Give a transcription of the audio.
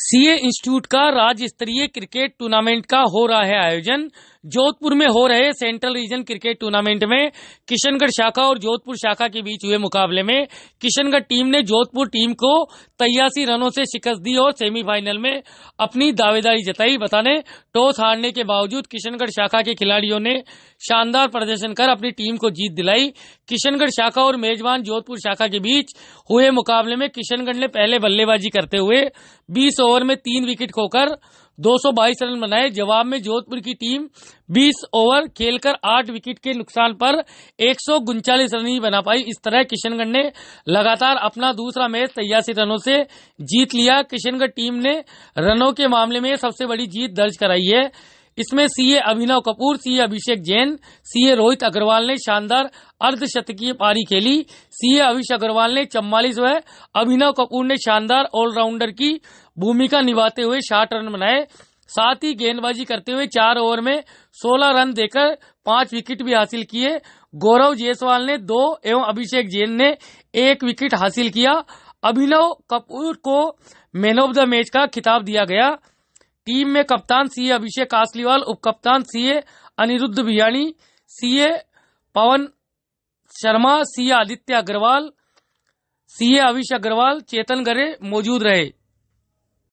CA institute का राज्य स्तरीय क्रिकेट टूर्नामेंट का हो रहा है आयोजन जोधपुर में हो रहे सेंट्रल रीजन क्रिकेट टूर्नामेंट में किशनगढ़ शाखा और जोधपुर शाखा के बीच हुए मुकाबले में किशनगढ़ टीम ने जोधपुर टीम को तैयासी रनों से शिकस्त दी और सेमीफाइनल में अपनी दावेदारी जताई बताने टॉस हारने के बावजूद किशनगढ़ शाखा के खिलाड़ियों ने शानदार प्रदर्शन कर अपनी टीम को जीत दिलाई किशनगढ़ शाखा और मेजबान जोधपुर शाखा के बीच हुए मुकाबले में किशनगढ़ ने पहले बल्लेबाजी करते हुए बीस ओवर में तीन विकेट खोकर 222 रन बनाए जवाब में जोधपुर की टीम 20 ओवर खेलकर 8 विकेट के नुकसान पर एक रन ही बना पाई इस तरह किशनगढ़ ने लगातार अपना दूसरा मैच तिरासी रनों से जीत लिया किशनगढ़ टीम ने रनों के मामले में सबसे बड़ी जीत दर्ज कराई है इसमें CA Abhinav Kapoor CA Abhishek Jain CA Rohit Agarwal ने शानदार अर्धशतकीय पारी खेली सीए अभिषेक अग्रवाल ने चम्बालीस व अभिनव कपूर ने शानदार ऑलराउंडर की भूमिका निभाते हुए साठ रन बनाए साथ ही गेंदबाजी करते हुए चार ओवर में सोलह रन देकर पांच विकेट भी हासिल किए गौरव जयसवाल ने दो एवं अभिषेक जैन ने एक विकेट हासिल किया अभिनव कपूर को मैन ऑफ द मैच का खिताब दिया गया टीम में कप्तान सीए अभिषेक कासलीवाल उप कप्तान CA Aniruddh Biyani CA Pavan Sharma CA Aditya Agarwal CA Avish Agarwal Chetan Gare मौजूद रहे